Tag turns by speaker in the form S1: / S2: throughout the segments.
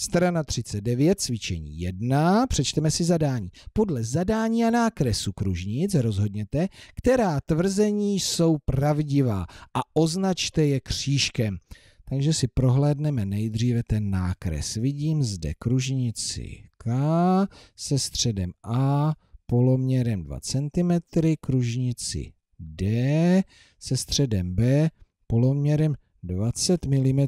S1: Strana 39, cvičení 1, přečteme si zadání. Podle zadání a nákresu kružnic rozhodněte, která tvrzení jsou pravdivá a označte je křížkem. Takže si prohlédneme nejdříve ten nákres. Vidím zde kružnici K se středem A poloměrem 2 cm, kružnici D se středem B poloměrem 20 mm.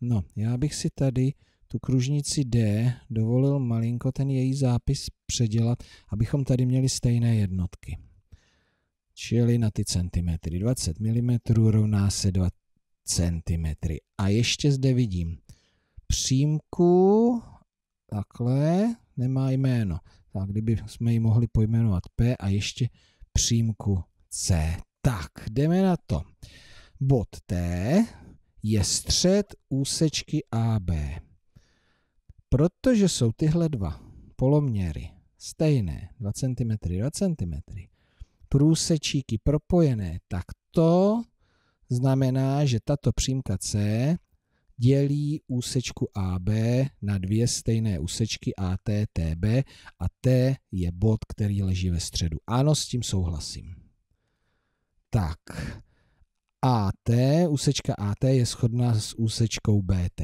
S1: No, já bych si tady tu kružnici D dovolil malinko ten její zápis předělat, abychom tady měli stejné jednotky. Čili na ty centimetry. 20 mm rovná se 2 cm. A ještě zde vidím přímku, takhle, nemá jméno. Tak, kdyby jsme ji mohli pojmenovat P a ještě přímku C. Tak, jdeme na to. Bod T je střed úsečky AB. Protože jsou tyhle dva poloměry stejné, 2 cm, 2 cm, průsečíky propojené, tak to znamená, že tato přímka C dělí úsečku AB na dvě stejné úsečky AT, TB a T je bod, který leží ve středu. Ano, s tím souhlasím. Tak, AT, úsečka AT je shodná s úsečkou BT.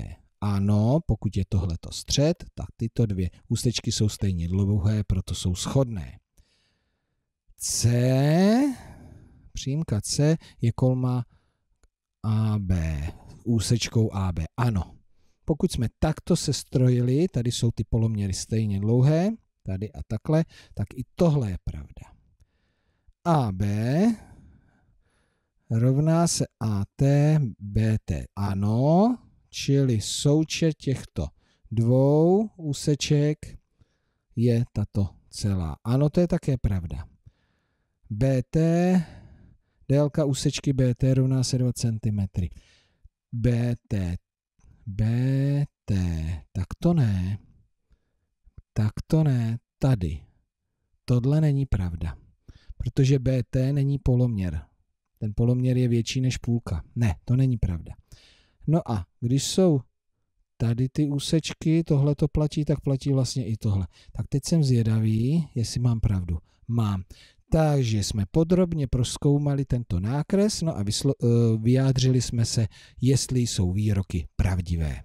S1: Ano, pokud je tohleto střed, tak tyto dvě ústečky jsou stejně dlouhé, proto jsou shodné. C, přímka C je kolma AB, úsečkou AB. Ano, pokud jsme takto sestrojili, tady jsou ty poloměry stejně dlouhé, tady a takhle, tak i tohle je pravda. AB rovná se AT, BT. Ano, Čili součet těchto dvou úseček je tato celá. Ano, to je také pravda. BT, délka úsečky BT rovná se 2 cm. BT, BT, tak to ne, tak to ne, tady. Tohle není pravda, protože BT není poloměr. Ten poloměr je větší než půlka. Ne, to není pravda. No a když jsou tady ty úsečky, tohle to platí, tak platí vlastně i tohle. Tak teď jsem zvědavý, jestli mám pravdu. Mám. Takže jsme podrobně proskoumali tento nákres, no a eh, vyjádřili jsme se, jestli jsou výroky pravdivé.